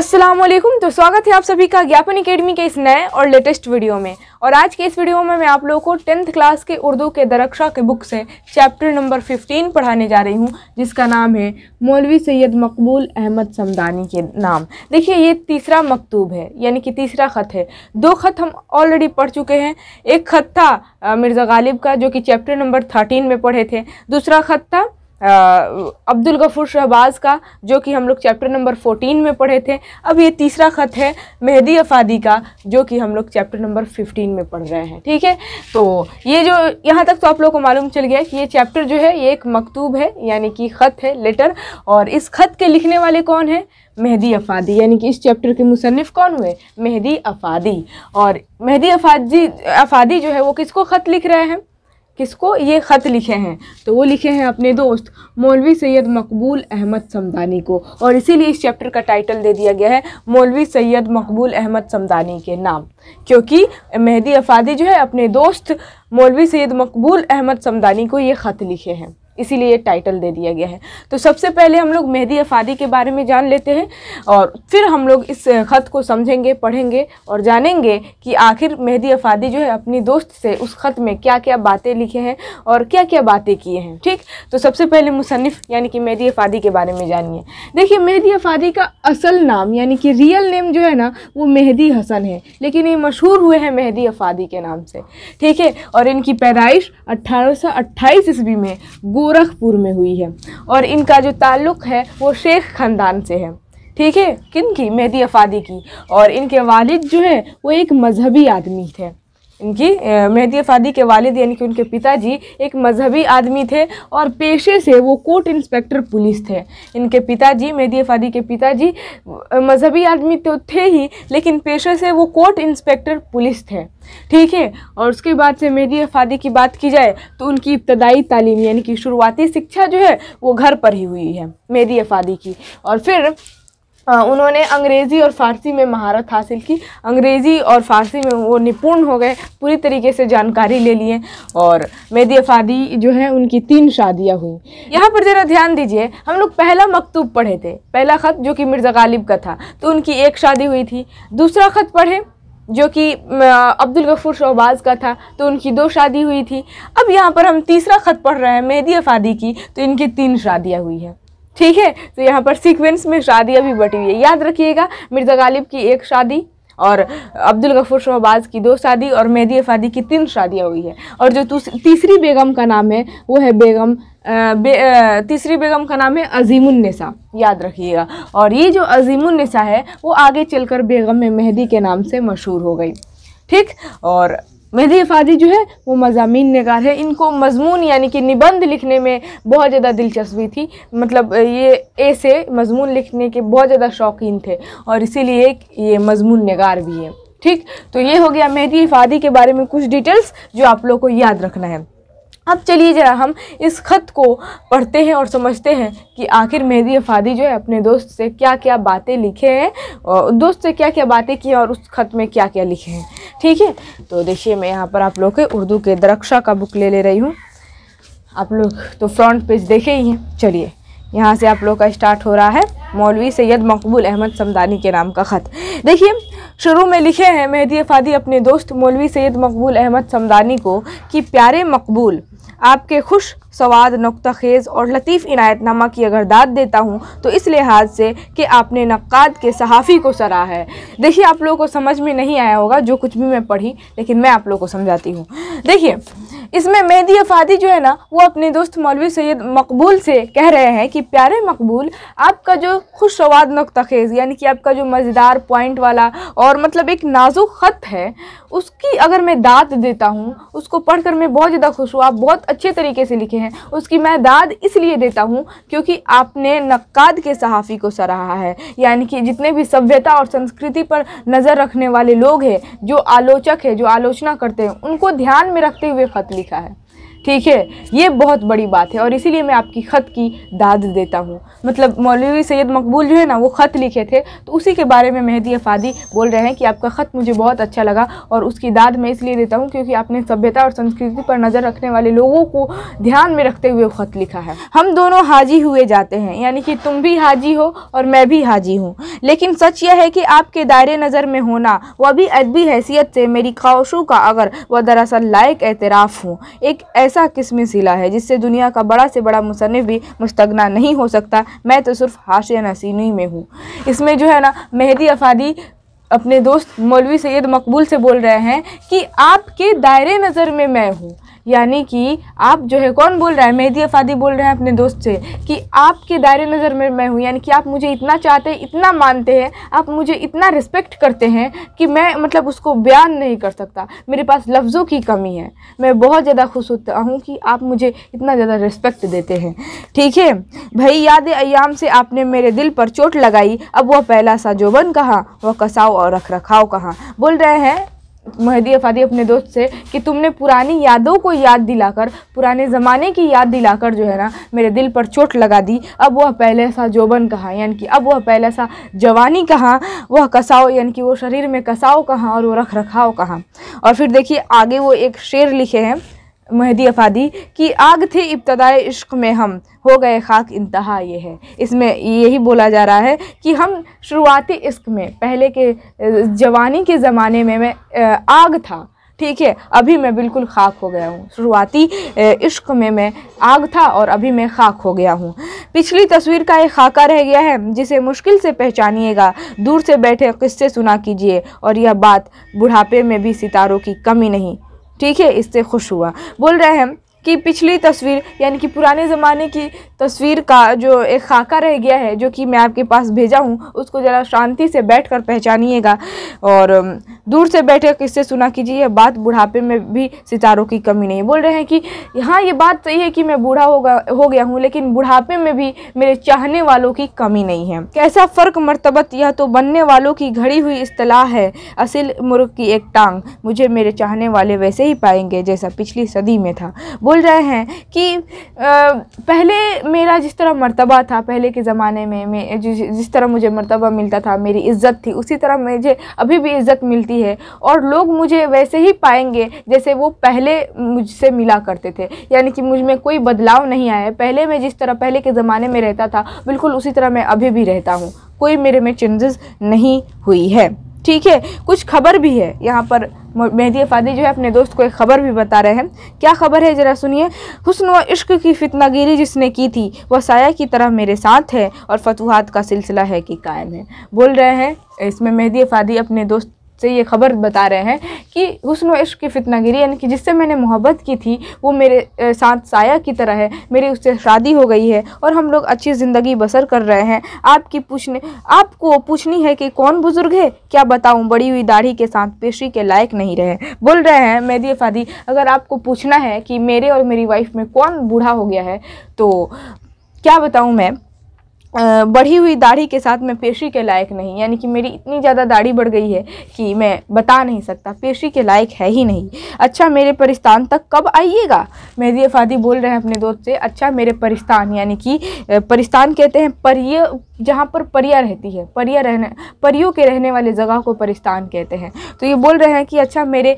असलम तो स्वागत है आप सभी का ज्ञापन एकेडमी के इस नए और लेटेस्ट वीडियो में और आज के इस वीडियो में मैं आप लोगों को टेंथ क्लास के उर्दू के दरक्षा के बुक से चैप्टर नंबर 15 पढ़ाने जा रही हूँ जिसका नाम है मौलवी सैयद मकबूल अहमद समदानी के नाम देखिए ये तीसरा मकतूब है यानी कि तीसरा ख़त है दो ख़त हम ऑलरेडी पढ़ चुके हैं एक ख़त था मिर्ज़ा गालिब का जो कि चैप्टर नंबर थर्टीन में पढ़े थे दूसरा ख़त था अब्दुल गफ़ूर शहबाज का जो कि हम लोग चैप्टर नंबर 14 में पढ़े थे अब ये तीसरा ख़त है मेहदी अफादी का जो कि हम लोग चैप्टर नंबर 15 में पढ़ रहे हैं ठीक है तो ये जो यहाँ तक तो आप लोगों को मालूम चल गया कि ये चैप्टर जो है ये एक मकतूब है यानी कि ख़त है लेटर और इस ख़त के लिखने वाले कौन है मेहदी अफादी यानी कि इस चैप्टर के मुसनफ़ कौन हुए मेहदी अफादी और मेहदी अफादी अफादी जो है वो किसको ख़त लिख रहे हैं किसको ये ख़त लिखे हैं तो वो लिखे हैं अपने दोस्त मौलवी सैयद मकबूल अहमद समदानी को और इसीलिए इस चैप्टर का टाइटल दे दिया गया है मौलवी सैयद मकबूल अहमद समदानी के नाम क्योंकि मेहदी अफादी जो है अपने दोस्त मौलवी सैयद मकबूल अहमद समदानी को ये ख़त लिखे हैं इसीलिए टाइटल दे दिया गया है तो सबसे पहले हम लोग मेहदी अफादी के बारे में जान लेते हैं और फिर हम लोग इस ख़त को समझेंगे पढ़ेंगे और जानेंगे कि आखिर मेहदी अफादी जो है अपनी दोस्त से उस ख़त में क्या क्या बातें लिखे हैं और क्या क्या बातें किए हैं ठीक तो सबसे पहले मुसनफ़ यानी कि मेहदी अफादी के बारे में जानिए देखिए मेहदी अफादी का असल नाम यानी कि रियल नेम जो है ना वो मेहदी हसन है लेकिन ये मशहूर हुए हैं मेहदी अफादी के नाम से ठीक है और इनकी पैदाइश अट्ठारह ईस्वी में गोरखपुर में हुई है और इनका जो ताल्लुक़ है वो शेख ख़ानदान से है ठीक है किन की मेहदी अफादी की और इनके वालिद जो है वो एक मजहबी आदमी थे इनकी मेहदी अफादी के वालिद यानी कि उनके पिताजी एक मजहबी आदमी थे और पेशे से वो कोर्ट इंस्पेक्टर पुलिस थे इनके पिताजी मेहदी अफादी के पिताजी मजहबी आदमी तो थे ही लेकिन पेशे से वो कोर्ट इंस्पेक्टर पुलिस थे ठीक है और उसके बाद से मेहदी अफादी की बात की जाए तो उनकी इब्तदाई तालीम यानी कि शुरुआती शिक्षा जो है वो घर पर ही हुई है मेहदी अफादी की और फिर उन्होंने अंग्रेज़ी और फ़ारसी में महारत हासिल की अंग्रेज़ी और फ़ारसी में वो निपुण हो गए पूरी तरीके से जानकारी ले लिए और मेदी अफादी जो है उनकी तीन शादियाँ हुई यहाँ पर ज़रा ध्यान दीजिए हम लोग पहला मकतूब पढ़े थे पहला ख़त जो कि मिर्ज़ा गालिब का था तो उनकी एक शादी हुई थी दूसरा ख़त पढ़े जो कि अब्दुल गफ़ूर शहबाज का था तो उनकी दो शादी हुई थी अब यहाँ पर हम तीसरा ख़त पढ़ रहे हैं मेहदी अफादी की तो इनकी तीन शादियाँ हुई हैं ठीक है तो यहाँ पर सीक्वेंस में शादियाँ भी बटी हुई है याद रखिएगा मिर्ज़ा गालिब की एक शादी और अब्दुल गफूर शहबाज की दो शादी और मेहदी अफादी की तीन शादियाँ हुई है और जो तीसरी बेगम का नाम है वो है बेगम बे, तीसरी बेगम का नाम है अजीमुलनसा याद रखिएगा और ये जो अजीमुलनसा है वो आगे चलकर बेगम में मेहदी के नाम से मशहूर हो गई ठीक और मेहदी अफादी जो है वो मजामी नगार है इनको मजमून यानी कि निबंध लिखने में बहुत ज़्यादा दिलचस्पी थी मतलब ये ऐसे मजमून लिखने के बहुत ज़्यादा शौकीन थे और इसीलिए ये मजमून नगार भी है ठीक तो ये हो गया मेहदी अफादी के बारे में कुछ डिटेल्स जो आप लोग को याद रखना है अब चलिए ज़रा हम इस ख़त को पढ़ते हैं और समझते हैं कि आखिर मेहदी अफादी जो है अपने दोस्त से क्या क्या बातें लिखे हैं और दोस्त से क्या क्या बातें की हैं और उस ख़त में क्या क्या लिखे हैं ठीक है तो देखिए मैं यहाँ पर आप लोग के उर्दू के दरक्षा का बुक ले ले रही हूँ आप लोग तो फ्रंट पेज देखे ही हैं चलिए यहाँ से आप लोग का स्टार्ट हो रहा है मौलवी सैयद मकबूल अहमद समदानी के नाम का ख़त देखिए शुरू में लिखे हैं मेहदी फादी अपने दोस्त मौलवी सैद मकबूल अहमद समदानी को कि प्यारे मकबूल आपके खुश सवाद नुकता खेज़ और लतीफ़ इनायतनामा की अगर दाद देता हूँ तो इस लिहाज से कि आपने नक़ाद के सहाफ़ी को सराहा है देखिए आप लोगों को समझ में नहीं आया होगा जो कुछ भी मैं पढ़ी लेकिन मैं आप लोगों को समझाती हूँ देखिए इसमें मेहदी अफादी जो है ना वो अपने दोस्त मौलवी सैयद मकबूल से कह रहे हैं कि प्यारे मकबूल आपका जो खुशवाद नक्तखेज़ यानी कि आपका जो मज़ेदार पॉइंट वाला और मतलब एक नाजुक ख़त है उसकी अगर मैं दाद देता हूँ उसको पढ़कर मैं बहुत ज़्यादा खुश हुआ आप बहुत अच्छे तरीके से लिखे हैं उसकी मैं दाद इसलिए देता हूँ क्योंकि आपने नक्काद के सहाफ़ी को सराहा है यानी कि जितने भी सभ्यता और संस्कृति पर नज़र रखने वाले लोग हैं जो आलोचक है जो आलोचना करते हैं उनको ध्यान में रखते हुए ख़त लिखा है ठीक है ये बहुत बड़ी बात है और इसीलिए मैं आपकी ख़त की दाद देता हूँ मतलब मौलवी सैयद मकबूल जो है ना वो ख़त लिखे थे तो उसी के बारे में मेहदी अफादी बोल रहे हैं कि आपका ख़त मुझे बहुत अच्छा लगा और उसकी दाद मैं इसलिए देता हूँ क्योंकि आपने सभ्यता और संस्कृति पर नज़र रखने वाले लोगों को ध्यान में रखते हुए ख़त लिखा है हम दोनों हाजी हुए जाते हैं यानी कि तुम भी हाजी हो और मैं भी हाजी हूँ लेकिन सच यह है कि आपके दायरे नज़र में होना व भी अदबी हैसियत से मेरी ख्वाहिशों का अगर वह दरअसल लायक एतराफ़ हूँ एक ऐसा ऐसा किसमिस सिला है जिससे दुनिया का बड़ा से बड़ा मुसनफ़ भी मुस्तगना नहीं हो सकता मैं तो सिर्फ हाशिया नसीनी में हूँ इसमें जो है ना मेहदी अफादी अपने दोस्त मौलवी सैयद मकबूल से बोल रहे हैं कि आपके दायरे नज़र में मैं हूँ यानी कि आप जो है कौन बोल रहा है मेहदी अफादी बोल रहे हैं अपने दोस्त से कि आपके दायरे नज़र में मैं हूँ यानी कि आप मुझे इतना चाहते हैं इतना मानते हैं आप मुझे इतना रिस्पेक्ट करते हैं कि मैं मतलब उसको बयान नहीं कर सकता मेरे पास लफ्ज़ों की कमी है मैं बहुत ज़्यादा खुश होता हूँ कि आप मुझे इतना ज़्यादा रिस्पेक्ट देते हैं ठीक है भाई याद अयाम से आपने मेरे दिल पर चोट लगाई अब वह पहला सा जोबन कहाँ वह कसाओ और रख रखाव कहाँ बोल रहे हैं मेहदी अफादी अपने दोस्त से कि तुमने पुरानी यादों को याद दिलाकर पुराने ज़माने की याद दिलाकर जो है ना मेरे दिल पर चोट लगा दी अब वह पहले सा जोबन कहाँ यानी कि अब वह पहले सा जवानी कहाँ वह कसाओ यानी कि वो शरीर में कसाओ कहाँ और वो रख रखाव कहाँ और फिर देखिए आगे वो एक शेर लिखे हैं महदी अफादी कि आग थे इब्तदाए इश्क में हम हो गए खाक इंतहा ये है इसमें यही बोला जा रहा है कि हम शुरुआती इश्क में पहले के जवानी के ज़माने में मैं आग था ठीक है अभी मैं बिल्कुल खाक हो गया हूँ शुरुआती इश्क में मैं आग था और अभी मैं खाक हो गया हूँ पिछली तस्वीर का एक खाका रह गया है जिसे मुश्किल से पहचानिएगा दूर से बैठे किस्से सुना कीजिए और यह बात बुढ़ापे में भी सितारों की कमी नहीं ठीक है इससे खुश हुआ बोल रहे हैं कि पिछली तस्वीर यानी कि पुराने ज़माने की तस्वीर का जो एक खाका रह गया है जो कि मैं आपके पास भेजा हूँ उसको ज़रा शांति से बैठ कर पहचानिएगा और दूर से बैठे किससे सुना कीजिए यह बात बुढ़ापे में भी सितारों की कमी नहीं बोल रहे हैं कि हाँ ये बात सही है कि मैं बूढ़ा होगा हो गया हूँ लेकिन बुढ़ापे में भी मेरे चाहने वालों की कमी नहीं है कैसा फ़र्क मरतबत यह तो बनने वालों की घड़ी हुई असलाह है असिल मुर्ग की एक टांग मुझे मेरे चाहने वाले वैसे ही पाएंगे जैसा पिछली सदी में था बोल रहे हैं कि आ, पहले मेरा जिस तरह मर्तबा था पहले के ज़माने में मैं जिस, तरह मुझे मर्तबा मिलता था मेरी इज़्ज़त थी उसी तरह मुझे अभी भी इज़्ज़त मिलती है और लोग मुझे वैसे ही पाएंगे जैसे वो पहले मुझसे मिला करते थे यानी कि मुझ में कोई बदलाव नहीं आया पहले मैं जिस तरह पहले के ज़माने में रहता था बिल्कुल उसी तरह मैं अभी भी रहता हूँ कोई मेरे में चेंजेस नहीं हुई है ठीक है कुछ खबर भी है यहाँ पर मेहदी फादी जो है अपने दोस्त को एक खबर भी बता रहे हैं क्या खबर है ज़रा सुनिए हुसन व इश्क की फितनागिरी जिसने की थी वह साया की तरह मेरे साथ है और फतवाहत का सिलसिला है कि कायम है बोल रहे हैं इसमें मेहदी फादी अपने दोस्त से ये खबर बता रहे हैं कि हुसन इश्क की फितनागिरी यानी कि जिससे मैंने मोहब्बत की थी वो मेरे साथ साया की तरह है मेरी उससे शादी हो गई है और हम लोग अच्छी ज़िंदगी बसर कर रहे हैं आपकी पूछने आपको पूछनी है कि कौन बुज़ुर्ग है क्या बताऊँ बड़ी हुई दाढ़ी के साथ पेशी के लायक नहीं रहे बोल रहे हैं मेहदी फादी अगर आपको पूछना है कि मेरे और मेरी वाइफ में कौन बूढ़ा हो गया है तो क्या बताऊँ मैं बढ़ी हुई दाढ़ी के साथ मैं पेशी के लायक नहीं यानी कि मेरी इतनी ज़्यादा दाढ़ी बढ़ गई है कि मैं बता नहीं सकता पेशी के लायक है ही नहीं अच्छा मेरे परिस्तान तक कब आइएगा मेहदी अफादी बोल रहे हैं अपने दोस्त से अच्छा मेरे परिस्तान यानी कि परिस्तान कहते हैं परिय जहाँ पर परिया रहती है परिया रहने परियों के रहने वाले जगह को परिस्तान कहते हैं तो ये बोल रहे हैं कि अच्छा मेरे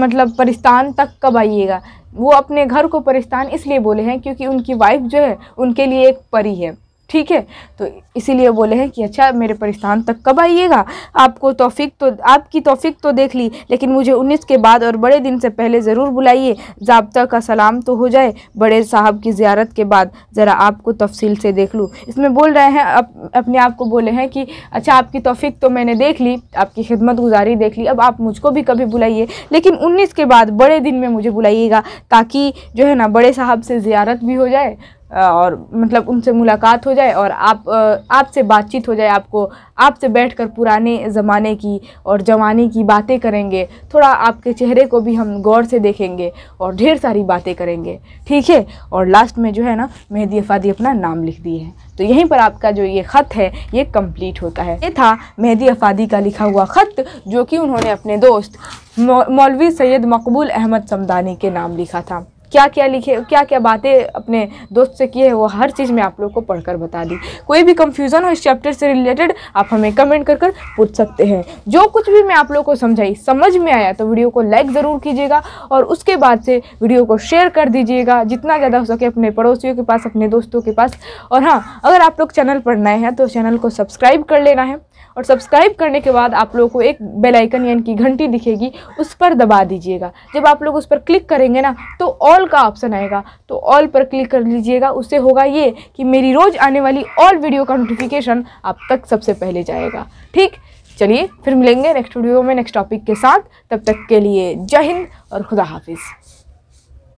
मतलब परिस्तान तक कब आइएगा वो अपने घर को परिस्तान इसलिए बोले हैं क्योंकि उनकी वाइफ जो है उनके लिए एक परी है ठीक है तो इसीलिए बोले हैं कि अच्छा मेरे परिस्थान तक कब आइएगा आपको तोफ़ी तो आपकी तोफ़ी तो देख ली लेकिन मुझे उन्नीस के बाद और बड़े दिन से पहले ज़रूर बुलाइए जबता का सलाम तो हो जाए बड़े साहब की ज़्यारत के बाद ज़रा आपको तफसील से देख लूँ इसमें बोल रहे हैं अप, अपने आप को बोले हैं कि अच्छा आपकी तोफ़ी तो मैंने देख ली आपकी खिदमत गुजारी देख ली अब आप मुझको भी कभी बुलाइए लेकिन उन्नीस के बाद बड़े दिन में मुझे बुलाइएगा ताकि जो है ना बड़े साहब से ज़्यारत भी हो जाए और मतलब उनसे मुलाकात हो जाए और आप आपसे बातचीत हो जाए आपको आपसे बैठकर पुराने ज़माने की और जवानी की बातें करेंगे थोड़ा आपके चेहरे को भी हम गौर से देखेंगे और ढेर सारी बातें करेंगे ठीक है और लास्ट में जो है ना मेहदी अफादी अपना नाम लिख दिए हैं तो यहीं पर आपका जो ये ख़त है ये कम्प्लीट होता है ये था मेहदी अफादी का लिखा हुआ ख़त जो कि उन्होंने अपने दोस्त मौलवी सैयद मकबूल अहमद समदानी के नाम लिखा था क्या क्या लिखे क्या क्या बातें अपने दोस्त से किए हैं वो हर चीज़ मैं आप लोग को पढ़कर बता दी कोई भी कंफ्यूजन हो इस चैप्टर से रिलेटेड आप हमें कमेंट कर कर पूछ सकते हैं जो कुछ भी मैं आप लोग को समझाई समझ में आया तो वीडियो को लाइक ज़रूर कीजिएगा और उसके बाद से वीडियो को शेयर कर दीजिएगा जितना ज़्यादा हो सके अपने पड़ोसियों के पास अपने दोस्तों के पास और हाँ अगर आप लोग चैनल पढ़ना है हैं तो चैनल को सब्सक्राइब कर लेना है और सब्सक्राइब करने के बाद आप लोगों को एक बेलाइकन यानी कि घंटी दिखेगी उस पर दबा दीजिएगा जब आप लोग उस पर क्लिक करेंगे ना तो ऑल का ऑप्शन आएगा तो ऑल पर क्लिक कर लीजिएगा उससे होगा ये कि मेरी रोज़ आने वाली ऑल वीडियो का नोटिफिकेशन आप तक सबसे पहले जाएगा ठीक चलिए फिर मिलेंगे नेक्स्ट वीडियो में नेक्स्ट टॉपिक के साथ तब तक के लिए जय हिंद और खुदा हाफिज़